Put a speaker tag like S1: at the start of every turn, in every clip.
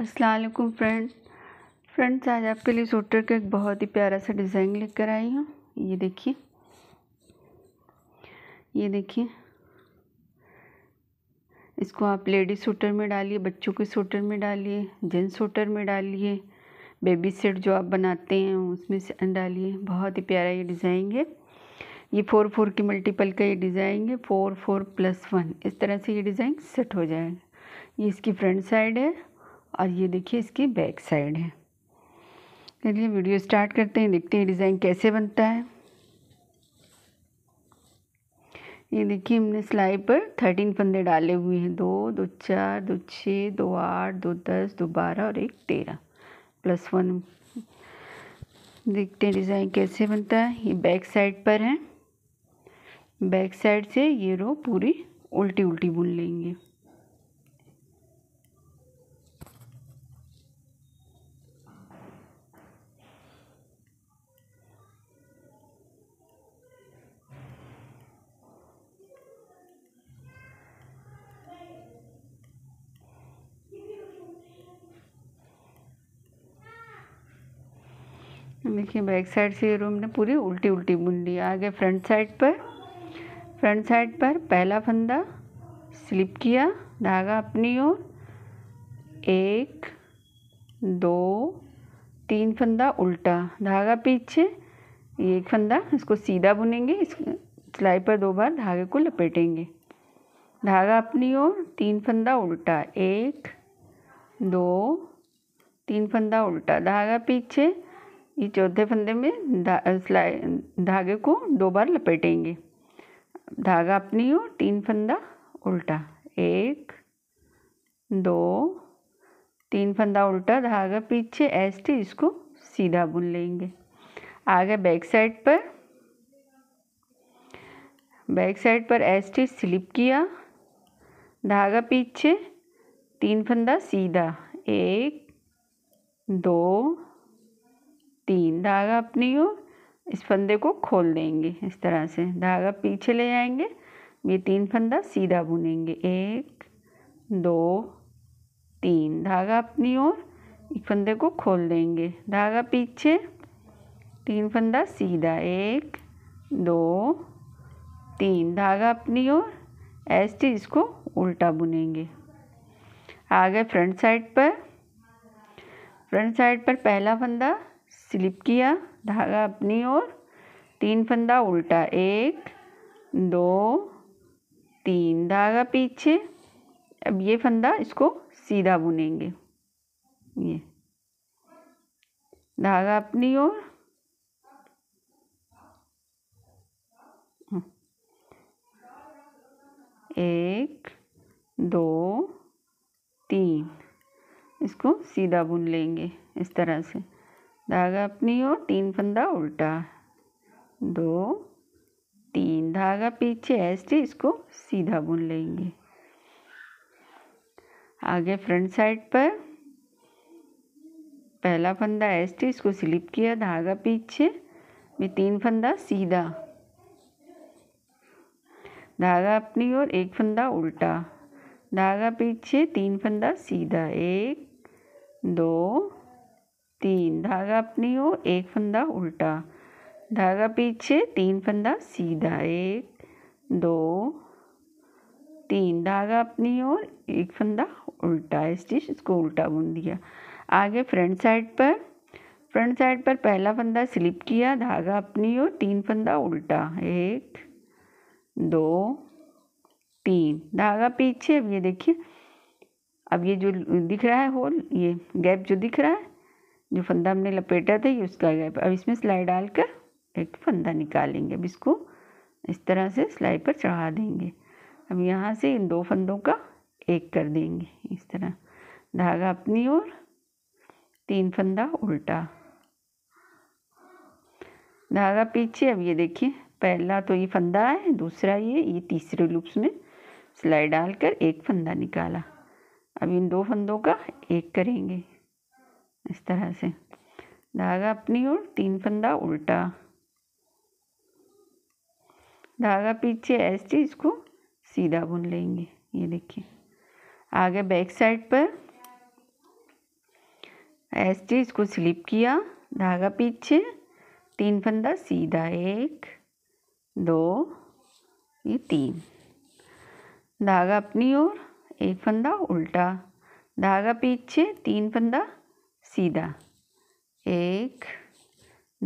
S1: असलकुम friend friends आज आपके लिए स्वेटर का एक बहुत ही प्यारा सा डिज़ाइन लेकर आई हूँ ये देखिए ये देखिए इसको आप लेडीज़ स्वेटर में डालिए बच्चों के स्वेटर में डालिए जेंट्स स्वेटर में डालिए बेबी सेट जो आप बनाते हैं उसमें से डालिए बहुत ही प्यारा ये डिज़ाइन है ये फ़ोर फोर की मल्टीपल का ये डिज़ाइन है फ़ोर फोर प्लस वन इस तरह से ये डिज़ाइन सेट हो जाएगा ये इसकी फ्रंट साइड है और ये देखिए इसकी बैक साइड है चलिए वीडियो स्टार्ट करते हैं देखते हैं डिज़ाइन कैसे बनता है ये देखिए हमने सिलाई पर थर्टीन फंदे डाले हुए हैं दो दो चार दो छः दो आठ दो दस दो बारह और एक तेरह प्लस वन देखते हैं डिज़ाइन कैसे बनता है ये बैक साइड पर है बैक साइड से ये रो पूरी उल्टी उल्टी बुन लेंगे देखिए बैक साइड से ये रूम ने पूरी उल्टी उल्टी बुन लिया आगे फ्रंट साइड पर फ्रंट साइड पर पहला फंदा स्लिप किया धागा अपनी ओर एक दो तीन फंदा उल्टा धागा पीछे एक फंदा इसको सीधा बुनेंगे इस सिलाई पर दो बार धागे को लपेटेंगे धागा अपनी ओर तीन फंदा उल्टा एक दो तीन फंदा उल्टा धागा पीछे ये चौथे फंदे में सिलाई धागे को दो बार लपेटेंगे धागा अपनी ओर तीन फंदा उल्टा एक दो तीन फंदा उल्टा धागा पीछे ऐसे इसको सीधा बुन लेंगे आगे बैक साइड पर बैक साइड पर एस टी स्लिप किया धागा पीछे तीन फंदा सीधा एक दो तीन धागा अपनी ओर इस फंदे को खोल देंगे इस तरह से धागा पीछे ले जाएंगे ये तीन फंदा सीधा बुनेंगे एक दो तीन धागा अपनी ओर एक फंदे को खोल देंगे धागा पीछे तीन फंदा सीधा एक दो तीन धागा अपनी ओर ऐसे इसको उल्टा बुनेंगे आ गए फ्रंट साइड पर फ्रंट साइड पर पहला फंदा स्लिप किया धागा अपनी ओर तीन फंदा उल्टा एक दो तीन धागा पीछे अब ये फंदा इसको सीधा बुनेंगे ये धागा अपनी ओर एक दो तीन इसको सीधा बुन लेंगे इस तरह से धागा अपनी ओर तीन फंदा उल्टा दो तीन धागा पीछे ऐसे इसको सीधा बुन लेंगे आगे फ्रंट साइड पर पहला फंदा ऐसे इसको स्लिप किया धागा पीछे में तीन फंदा सीधा धागा अपनी ओर एक फंदा उल्टा धागा पीछे तीन फंदा सीधा एक दो तीन धागा अपनी हो एक फंदा उल्टा धागा पीछे तीन फंदा सीधा एक दो तीन धागा अपनी ओर एक फंदा उल्टा स्टिच इसको उल्टा बुन दिया आगे फ्रंट साइड पर फ्रंट साइड पर पहला फंदा स्लिप किया धागा अपनी ओर तीन फंदा उल्टा एक दो तीन धागा पीछे अब ये देखिए अब ये जो दिख रहा है होल ये गैप जो दिख रहा है जो फंदा हमने लपेटा था ये उसका गया अब इसमें सिलाई डालकर एक फंदा निकालेंगे अब इसको इस तरह से सिलाई पर चढ़ा देंगे अब यहाँ से इन दो फंदों का एक कर देंगे इस तरह धागा अपनी ओर तीन फंदा उल्टा धागा पीछे अब ये देखिए पहला तो ये फंदा है दूसरा ये ये तीसरे लूप्स में सिलाई डालकर एक फंदा निकाला अब इन दो फंदों का एक करेंगे इस तरह से धागा अपनी ओर तीन फंदा उल्टा धागा पीछे ऐसे इसको सीधा बुन लेंगे ये देखिए आगे बैक साइड पर ऐसे इसको स्लिप किया धागा पीछे तीन फंदा सीधा एक दो ये तीन धागा अपनी ओर एक फंदा उल्टा धागा पीछे तीन फंदा सीधा एक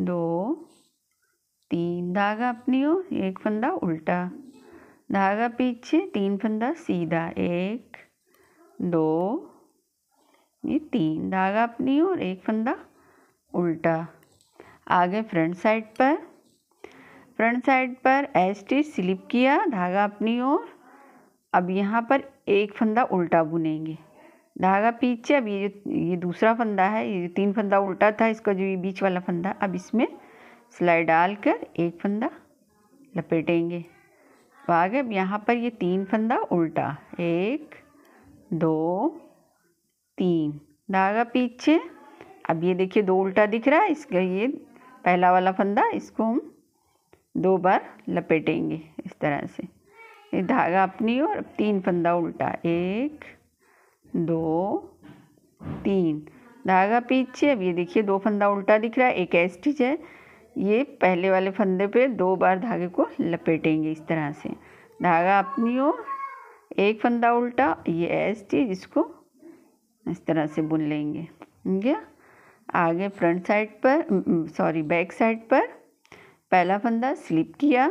S1: दो तीन धागा अपनी ओर एक फंदा उल्टा धागा पीछे तीन फंदा सीधा एक दो ये तीन धागा अपनी ओर एक फंदा उल्टा आगे फ्रंट साइड पर फ्रंट साइड पर एस टी स्लिप किया धागा अपनी ओर अब यहाँ पर एक फंदा उल्टा बुनेंगे धागा पीछे अब ये जो ये दूसरा फंदा है ये जो तीन फंदा उल्टा था इसका जो ये बीच वाला फंदा अब इसमें सिलाई डाल कर एक फंदा लपेटेंगे तो आगे अब यहाँ पर ये तीन फंदा उल्टा एक दो तीन धागा पीछे अब ये देखिए दो उल्टा दिख रहा है इसका ये पहला वाला फंदा इसको हम दो बार लपेटेंगे इस तरह से ये धागा अपनी और अब तीन फंदा उल्टा एक दो तीन धागा पीछे अब ये देखिए दो फंदा उल्टा दिख रहा है एक स्टिच है ये पहले वाले फंदे पे दो बार धागे को लपेटेंगे इस तरह से धागा अपनी ओर एक फंदा उल्टा ये एस टी जिसको इस तरह से बुन लेंगे गया आगे फ्रंट साइड पर सॉरी बैक साइड पर पहला फंदा स्लिप किया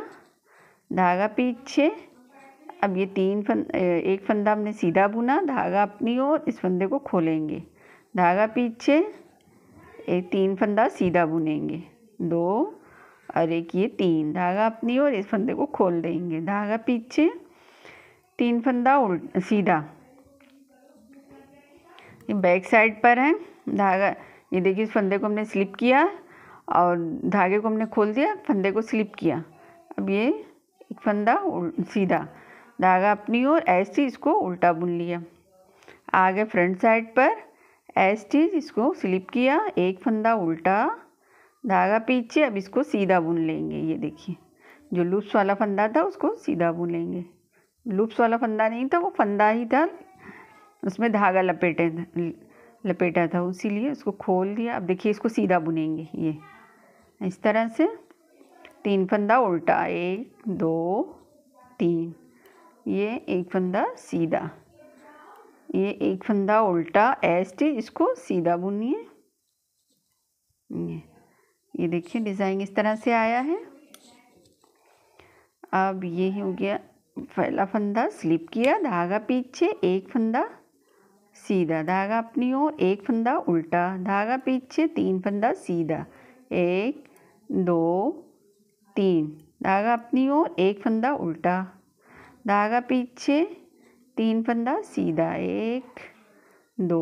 S1: धागा पीछे अब ये तीन फन एक फंदा हमने सीधा बुना धागा अपनी ओर इस फंदे को खोलेंगे धागा पीछे एक तीन फंदा सीधा बुनेंगे दो और एक ये तीन धागा अपनी ओर इस फंदे को खोल देंगे धागा पीछे तीन फंदा उल्ट सीधा ये बैक साइड पर है धागा ये देखिए इस फंदे को हमने स्लिप किया और धागे को हमने खोल दिया फंदे को स्लिप किया अब ये एक फंदा सीधा धागा अपनी ओर ऐसे टी इसको उल्टा बुन लिया आगे फ्रंट साइड पर ऐसे टी इसको स्लिप किया एक फंदा उल्टा धागा पीछे अब इसको सीधा बुन लेंगे ये देखिए जो लूप्स वाला फंदा था उसको सीधा बुन लेंगे लूप्स वाला फंदा नहीं था वो फंदा ही था उसमें धागा लपेटे लपेटा था इसीलिए उसको खोल दिया अब देखिए इसको सीधा बुनेंगे ये इस तरह से तीन फंदा उल्टा एक दो तीन ये एक फंदा सीधा ये एक फंदा उल्टा एस्ट इसको सीधा बुनिए ये ये देखिए डिज़ाइन इस तरह से आया है अब ये हो गया पहला फंदा स्लिप किया धागा पीछे एक फंदा सीधा धागा अपनी ओर एक फंदा उल्टा धागा पीछे तीन फंदा सीधा एक दो तीन धागा अपनी ओर एक फंदा उल्टा धागा पीछे तीन फंदा सीधा एक दो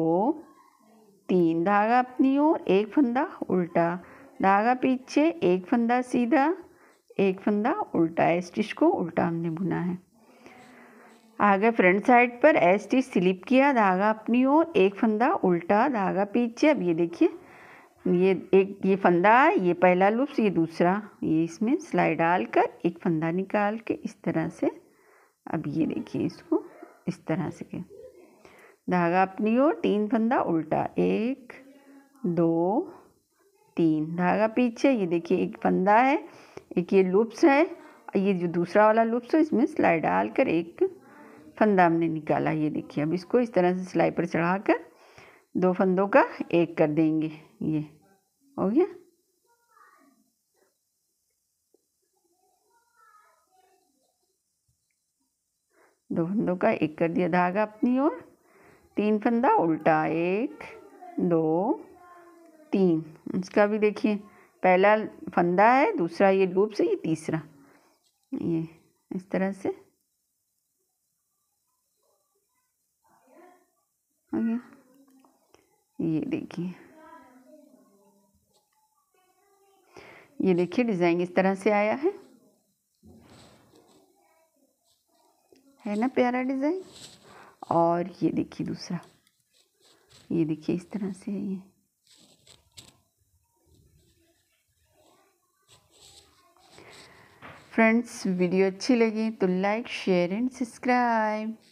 S1: तीन धागा अपनी ओर एक फंदा उल्टा धागा पीछे एक फंदा सीधा एक फंदा उल्टा है स्टिच को उल्टा हमने बुना है आगे फ्रंट साइड पर एस स्टिच स्लिप किया धागा अपनी ओर एक फंदा उल्टा धागा पीछे अब ये देखिए ये एक ये फंदा ये पहला लूप्स ये दूसरा ये इसमें सिलाई डालकर एक फंदा निकाल के इस तरह से अब ये देखिए इसको इस तरह से के धागा अपनी ओर तीन फंदा उल्टा एक दो तीन धागा पीछे ये देखिए एक फंदा है एक ये लूप्स है ये जो दूसरा वाला लूप्स है इसमें सिलाई डाल कर एक फंदा हमने निकाला ये देखिए अब इसको इस तरह से सिलाई पर चढ़ा कर दो फंदों का एक कर देंगे ये हो गया दो फंदों का एक कर दिया धागा अपनी ओर तीन फंदा उल्टा एक दो तीन उसका भी देखिए पहला फंदा है दूसरा ये लूप से ये तीसरा ये इस तरह से ये देखिए ये देखिए डिज़ाइन इस तरह से आया है है ना प्यारा डिज़ाइन और ये देखिए दूसरा ये देखिए इस तरह से है ये फ्रेंड्स वीडियो अच्छी लगी तो लाइक शेयर एंड सब्सक्राइब